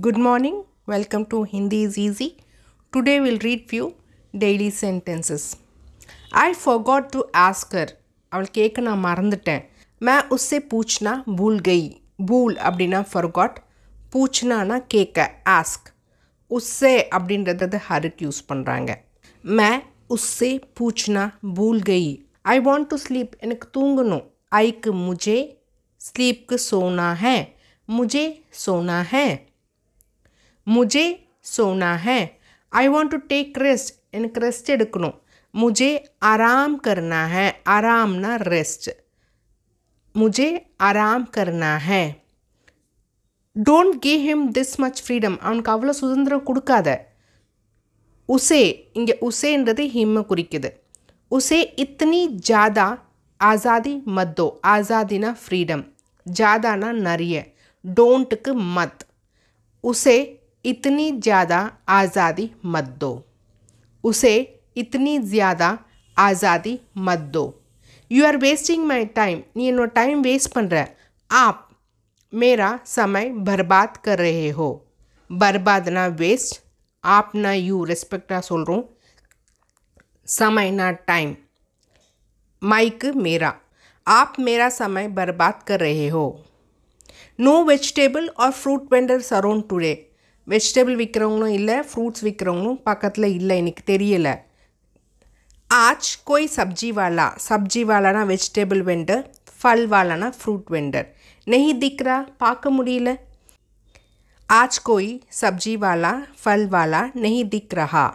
Good morning. Welcome to Hindi is easy. Today we'll read few daily sentences. I forgot to ask her. அவள் கேட்க நான் மறந்துட்டேன் मैं उससे पूछना भूल गई भूल அப்படின்னா ஃபர்காட் பூச்சினானா கேட்க ஆஸ்க் உஸ்ஸே அப்படின்றது ஹருட் யூஸ் பண்ணுறாங்க மே உஸ்ஸே பூச்சினா பூல் கை ஐ வாண்ட் டு ஸ்லீப் எனக்கு தூங்கணும் ஐக்கு முஜே ஸ்லீப்க்கு சோனா ஹே முஜே சோனா ஹே मुझे सोना है I want to take rest एनक रेस्ट एड़को मुझे आराम करना है आराम ना रेस्ट मुझे आराम करना है don't give him this much freedom अव सुंद्रम उसे इं उसे हिम कुद उसे इतनी ज्यादा आजादी मत दो आजादी ना फ्रीडम ज्यादा ना नरिया डोंट मत उसे इतनी ज़्यादा आज़ादी मत दो उसे इतनी ज़्यादा आज़ादी मत दो you are wasting my time time waste बन रहा है आप मेरा समय बर्बाद कर रहे हो बर्बाद ना वेस्ट आप ना यू सोल रू समय ना टाइम माइक मेरा आप मेरा समय बर्बाद कर रहे हो नो वेजिटेबल और fruit vendors around today vegetable விற்கிறவங்களும் இல்லை ஃப்ரூட்ஸ் விற்கிறவங்களும் பக்கத்தில் இல்லை எனக்கு தெரியலை ஆஜ் கோய் சப்ஜி வாலா சப்ஜி வாலானா வெஜிடபிள் வெண்டர் ஃபல் வாலானா ஃப்ரூட் வெண்டர் நெய் திக்ரா பார்க்க முடியல ஆச் கோய் சப்ஜி வாலா ஃபல் வாலா நெய் திக்ரஹா